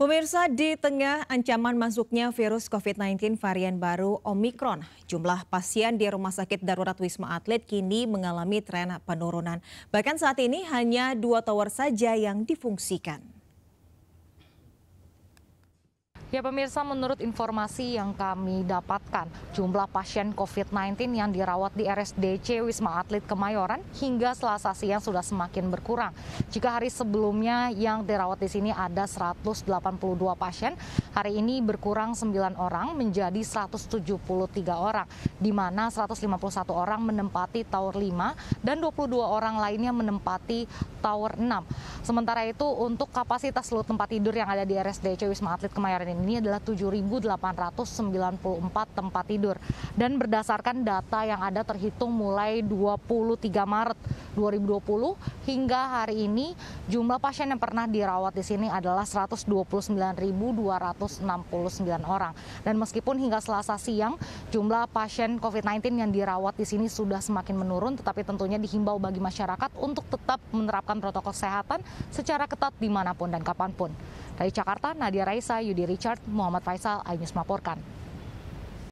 Pemirsa, di tengah ancaman masuknya virus COVID-19 varian baru Omikron, jumlah pasien di Rumah Sakit Darurat Wisma Atlet kini mengalami tren penurunan. Bahkan saat ini hanya dua tower saja yang difungsikan. Ya pemirsa, menurut informasi yang kami dapatkan, jumlah pasien COVID-19 yang dirawat di RSDC Wisma Atlet Kemayoran hingga Selasa siang sudah semakin berkurang. Jika hari sebelumnya yang dirawat di sini ada 182 pasien, hari ini berkurang 9 orang menjadi 173 orang, di mana 151 orang menempati Tower 5 dan 22 orang lainnya menempati Tower 6. Sementara itu untuk kapasitas seluruh tempat tidur yang ada di RSDC Wisma Atlet Kemayoran ini ini adalah 7.894 tempat tidur. Dan berdasarkan data yang ada terhitung mulai 23 Maret 2020 hingga hari ini jumlah pasien yang pernah dirawat di sini adalah 129.269 orang. Dan meskipun hingga Selasa siang jumlah pasien COVID-19 yang dirawat di sini sudah semakin menurun, tetapi tentunya dihimbau bagi masyarakat untuk tetap menerapkan protokol kesehatan secara ketat dimanapun dan kapanpun. Dari Jakarta, Nadia Raisa, Yudi Richard, Muhammad Faisal, Ainus melaporkan.